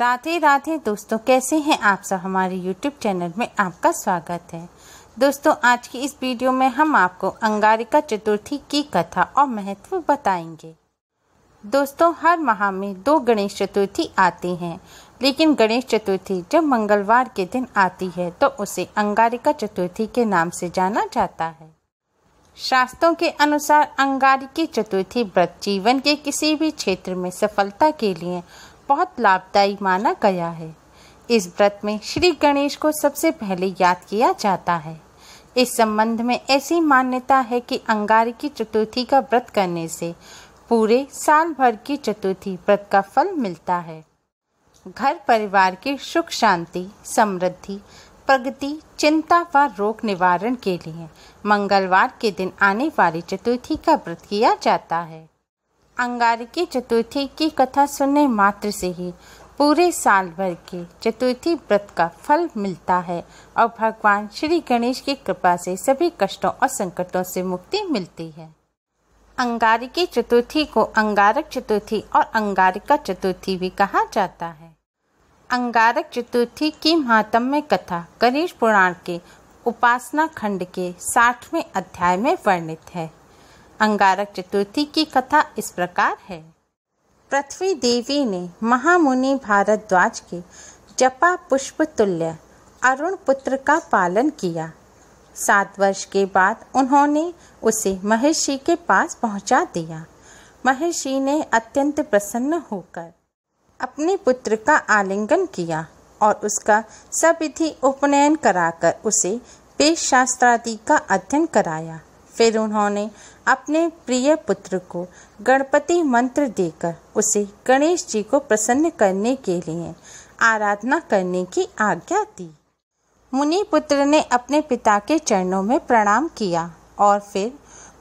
राधे राधे दोस्तों कैसे हैं आप सब हमारे यूट्यूब चैनल में आपका स्वागत है दोस्तों आज की इस वीडियो में हम आपको अंगारिका चतुर्थी की कथा और महत्व बताएंगे दोस्तों हर माह में दो गणेश चतुर्थी आती हैं लेकिन गणेश चतुर्थी जब मंगलवार के दिन आती है तो उसे अंगारिका चतुर्थी के नाम से जाना जाता है शास्त्रों के अनुसार अंगारिकी चतुर्थी व्रत जीवन के किसी भी क्षेत्र में सफलता के लिए बहुत लाभदायी माना गया है इस व्रत में श्री गणेश को सबसे पहले याद किया जाता है इस संबंध में ऐसी मान्यता है कि की चतुर्थी का व्रत करने से पूरे साल भर की चतुर्थी व्रत का फल मिलता है घर परिवार की सुख शांति समृद्धि प्रगति चिंता व रोग निवारण के लिए मंगलवार के दिन आने वाली चतुर्थी का व्रत किया जाता है अंगारकी चतुर्थी की कथा सुनने मात्र से ही पूरे साल भर के चतुर्थी व्रत का फल मिलता है और भगवान श्री गणेश की कृपा से सभी कष्टों और संकटों से मुक्ति मिलती है अंगारिकी चतुर्थी को अंगारक चतुर्थी और अंगारिका चतुर्थी भी कहा जाता है अंगारक चतुर्थी की महात्म्य कथा गणेश पुराण के उपासना खंड के साठवें अध्याय में वर्णित है अंगारक चतुर्थी की कथा इस प्रकार है पृथ्वी देवी ने महामुनि भारद्वाज के जपा पुष्प तुल्य अरुण पुत्र का पालन किया सात वर्ष के बाद उन्होंने उसे महर्षि के पास पहुंचा दिया महर्षि ने अत्यंत प्रसन्न होकर अपने पुत्र का आलिंगन किया और उसका सविधि उपनयन कराकर उसे वेद शास्त्रादि का अध्ययन कराया फिर उन्होंने अपने प्रिय पुत्र को गणपति मंत्र देकर उसे गणेश जी को प्रसन्न करने के लिए आराधना करने की आज्ञा दी मुनि पुत्र ने अपने पिता के चरणों में प्रणाम किया और फिर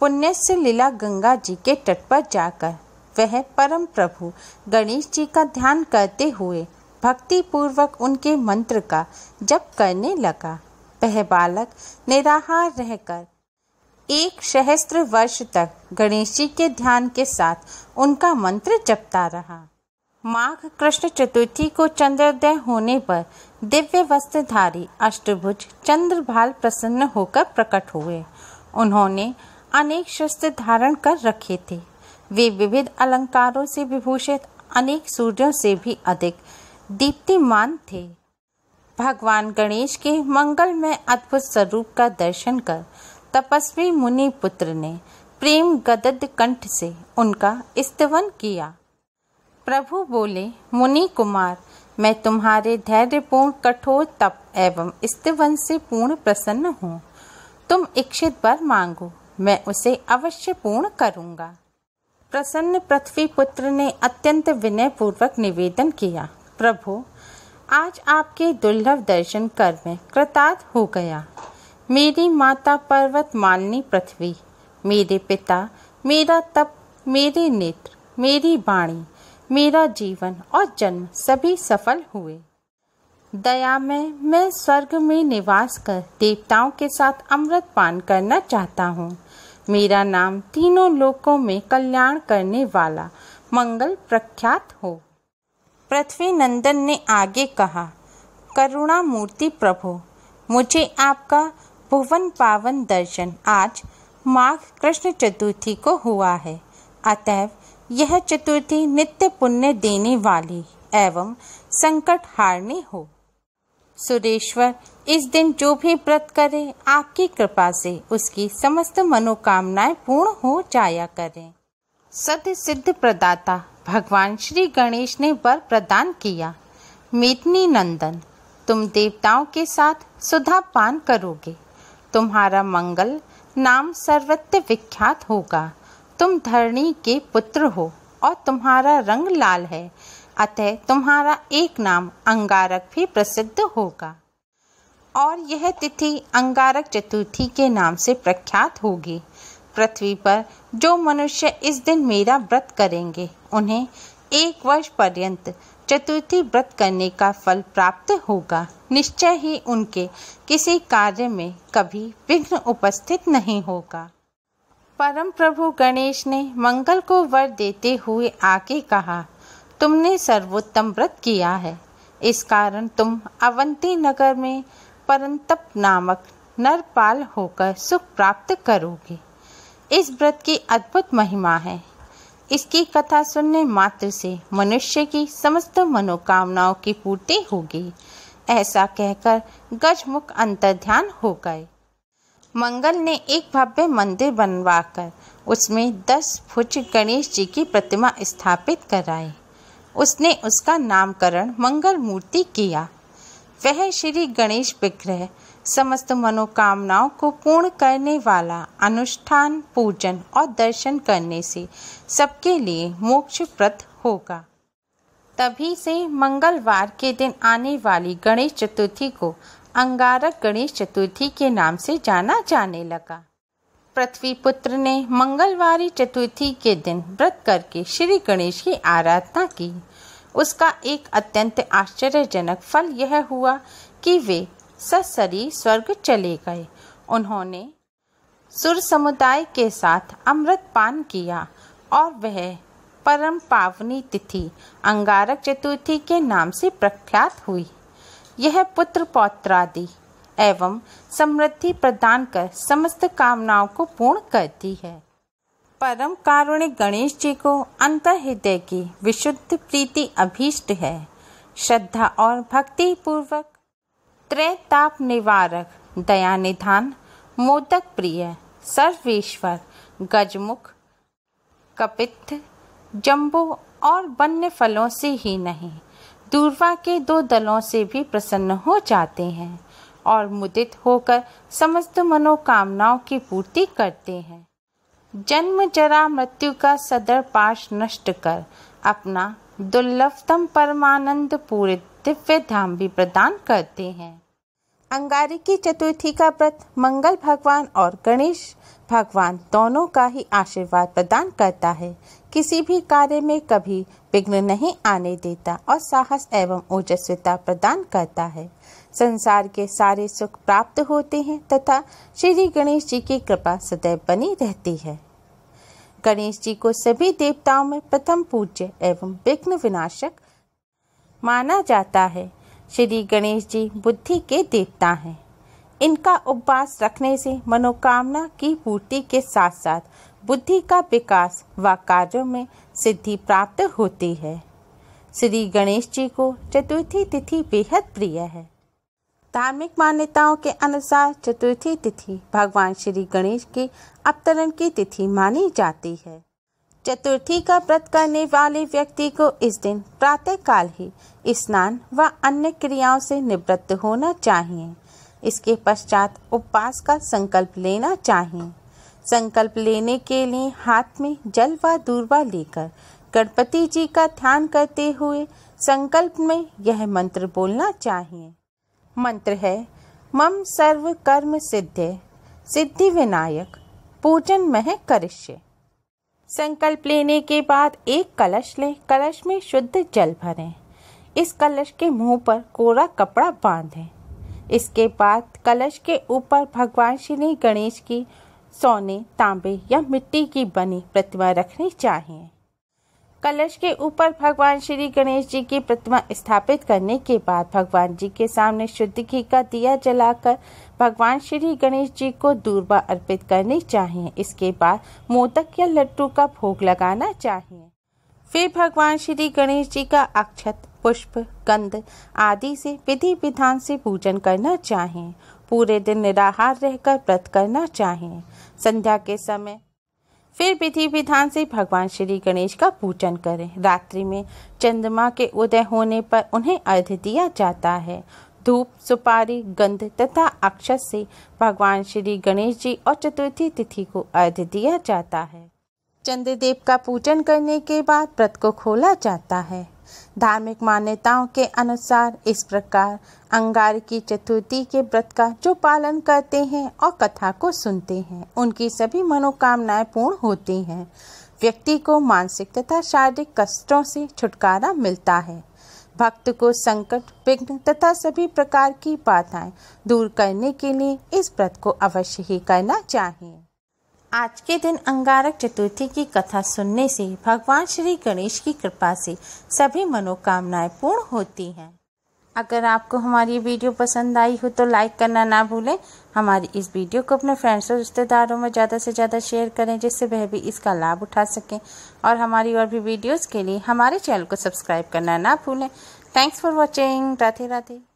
पुण्य से लीला गंगा जी के तट पर जाकर वह परम प्रभु गणेश जी का ध्यान करते हुए भक्तिपूर्वक उनके मंत्र का जप करने लगा वह बालक निराहार रहकर एक सहस्त्र वर्ष तक गणेश जी के ध्यान के साथ उनका मंत्र जपता रहा माघ कृष्ण चतुर्थी को चंद्रोदय होने पर दिव्य वस्त्रधारी अष्टभुज चंद्रभाल प्रसन्न होकर प्रकट हुए उन्होंने अनेक शस्त्र धारण कर रखे थे वे विविध अलंकारों से विभूषित अनेक सूर्यों से भी अधिक दीप्तिमान थे भगवान गणेश के मंगलमय अद्भुत स्वरूप का दर्शन कर तपस्वी मुनि पुत्र ने प्रेम गदद कंठ से उनका स्तवन किया प्रभु बोले मुनि कुमार मैं तुम्हारे धैर्यपूर्ण कठोर तप एवं स्तवन से पूर्ण प्रसन्न हूँ तुम इच्छित बर मांगो मैं उसे अवश्य पूर्ण करूँगा प्रसन्न पृथ्वी पुत्र ने अत्यंत विनय पूर्वक निवेदन किया प्रभु आज आपके दुर्लभ दर्शन कर मैं कृतार्थ हो गया मेरी माता पर्वत मालनी पृथ्वी मेरे पिता मेरा तप मेरे नेत्र मेरी वाणी मेरा जीवन और जन्म सभी सफल हुए दया में मैं स्वर्ग में निवास कर देवताओं के साथ अमृत पान करना चाहता हूँ मेरा नाम तीनों लोकों में कल्याण करने वाला मंगल प्रख्यात हो पृथ्वी नंदन ने आगे कहा करुणा मूर्ति प्रभु मुझे आपका भुवन पावन दर्शन आज माघ कृष्ण चतुर्थी को हुआ है अतएव यह चतुर्थी नित्य पुण्य देने वाली एवं संकट हारने हो सुरेश्वर इस दिन जो भी व्रत करे आपकी कृपा से उसकी समस्त मनोकामनाएं पूर्ण हो जाया करें सत्य सिद्ध प्रदाता भगवान श्री गणेश ने वर प्रदान किया मेतनी नंदन तुम देवताओं के साथ सुधा पान करोगे तुम्हारा मंगल नाम सर्वत्र विख्यात होगा तुम धरणी के पुत्र हो और तुम्हारा रंग लाल है अतः तुम्हारा एक नाम अंगारक भी प्रसिद्ध होगा और यह तिथि अंगारक चतुर्थी के नाम से प्रख्यात होगी पृथ्वी पर जो मनुष्य इस दिन मेरा व्रत करेंगे उन्हें एक वर्ष पर्यंत चतुर्थी व्रत करने का फल प्राप्त होगा निश्चय ही उनके किसी कार्य में कभी विघ्न उपस्थित नहीं होगा परम प्रभु गणेश ने मंगल को वर देते हुए आके कहा तुमने सर्वोत्तम व्रत किया है इस कारण तुम अवंती नगर में परंतप नामक नरपाल होकर सुख प्राप्त करोगे इस व्रत की अद्भुत महिमा है इसकी कथा सुनने मात्र से मनुष्य की समस्त मनोकामनाओं की पूर्ति होगी ऐसा कहकर गजमुख अंतर्ध्यान हो गए मंगल ने एक भव्य मंदिर बनवाकर उसमें दस भुज गणेश जी की प्रतिमा स्थापित कराई उसने उसका नामकरण मंगल मूर्ति किया वह श्री गणेश विग्रह समस्त मनोकामनाओं को पूर्ण करने वाला अनुष्ठान पूजन और दर्शन करने से सबके लिए मोक्षप्रद होगा तभी से मंगलवार के दिन आने वाली गणेश चतुर्थी को अंगारक गणेश चतुर्थी के नाम से जाना जाने लगा पृथ्वी पुत्र ने मंगलवारी चतुर्थी के दिन व्रत करके श्री गणेश की आराधना की उसका एक अत्यंत आश्चर्यजनक फल यह हुआ कि वे ससरी स्वर्ग चले गए उन्होंने सुर समुदाय के साथ अमृत पान किया और वह परम पावनी तिथि अंगारक चतुर्थी के नाम से प्रख्यात हुई यह पुत्र पौत्रादि एवं समृद्धि प्रदान कर समस्त कामनाओं को पूर्ण करती है परम कारुण्य गणेश जी को अंत हृदय की विशुद्ध प्रीति अभीष्ट है श्रद्धा और भक्ति पूर्वक त्रय ताप निवारक दया निधान मोदक प्रिय सर्वेश्वर गजमुख कपित्थ जम्बो और वन्य फलों से ही नहीं दूरवा के दो दलों से भी प्रसन्न हो जाते हैं और मुदित होकर समस्त मनोकामनाओं की पूर्ति करते हैं जन्म जरा मृत्यु का सदर पाश नष्ट कर अपना दुर्लभतम परमानंद पूरे दिव्य धाम भी प्रदान करते हैं अंगारी की चतुर्थी का व्रत मंगल भगवान और गणेश भगवान दोनों का ही आशीर्वाद प्रदान करता है किसी भी कार्य में कभी विघ्न नहीं आने देता और साहस एवं ओजस्विता प्रदान करता है संसार के सारे सुख प्राप्त होते हैं तथा श्री गणेश जी की कृपा सदैव बनी रहती है गणेश जी को सभी देवताओं में प्रथम पूज्य एवं विघ्न विनाशक माना जाता है श्री गणेश जी बुद्धि के देवता हैं इनका उपवास रखने से मनोकामना की पूर्ति के साथ साथ बुद्धि का विकास व कार्यों में सिद्धि प्राप्त होती है श्री गणेश जी को चतुर्थी तिथि बेहद प्रिय है धार्मिक मान्यताओं के अनुसार चतुर्थी तिथि भगवान श्री गणेश के अवतरण की तिथि मानी जाती है चतुर्थी का व्रत करने वाले व्यक्ति को इस दिन प्रातःकाल ही स्नान व अन्य क्रियाओं से निवृत्त होना चाहिए इसके पश्चात उपवास का संकल्प लेना चाहिए संकल्प लेने के लिए हाथ में जल व दूरवा लेकर गणपति जी का ध्यान करते हुए संकल्प में यह मंत्र बोलना चाहिए मंत्र है मम सर्व कर्म सिद्धे सिद्धि विनायक पूजन मह करिष्य संकल्प लेने के बाद एक कलश लें कलश में शुद्ध जल भरें इस कलश के मुंह पर कोरा कपड़ा बांधें इसके बाद कलश के ऊपर भगवान श्री गणेश की सोने तांबे या मिट्टी की बनी प्रतिमा रखनी चाहिए कलश के ऊपर भगवान श्री गणेश जी की प्रतिमा स्थापित करने के बाद भगवान जी के सामने शुद्ध घी का दिया जलाकर भगवान श्री गणेश जी को दूरबा अर्पित करनी चाहिए इसके बाद मोदक या लड्डू का भोग लगाना चाहिए फिर भगवान श्री गणेश जी का अक्षत पुष्प गंध आदि से विधि विधान से पूजन करना चाहिए पूरे दिन निराहार रहकर व्रत करना चाहिए संध्या के समय फिर विधि विधान से भगवान श्री गणेश का पूजन करें रात्रि में चंद्रमा के उदय होने पर उन्हें अर्घ दिया जाता है धूप सुपारी गंध तथा अक्षत से भगवान श्री गणेश जी और चतुर्थी तिथि को अर्घ दिया जाता है चंद्रदेव का पूजन करने के बाद व्रत को खोला जाता है धार्मिक मान्यताओं के अनुसार इस प्रकार अंगार की चतुर्थी के व्रत का जो पालन करते हैं और कथा को सुनते हैं उनकी सभी मनोकामनाएं पूर्ण होती हैं व्यक्ति को मानसिक तथा शारीरिक कष्टों से छुटकारा मिलता है भक्त को संकट विघ्न तथा सभी प्रकार की बाधाएं दूर करने के लिए इस व्रत को अवश्य ही करना चाहिए आज के दिन अंगारक चतुर्थी की कथा सुनने से भगवान श्री गणेश की कृपा से सभी मनोकामनाएं पूर्ण होती हैं अगर आपको हमारी वीडियो पसंद आई हो तो लाइक करना ना भूलें हमारी इस वीडियो को अपने फ्रेंड्स और रिश्तेदारों में ज़्यादा से ज़्यादा शेयर करें जिससे वह भी इसका लाभ उठा सकें और हमारी और भी वीडियोज़ के लिए हमारे चैनल को सब्सक्राइब करना ना भूलें thanks for watching Radhe Radhe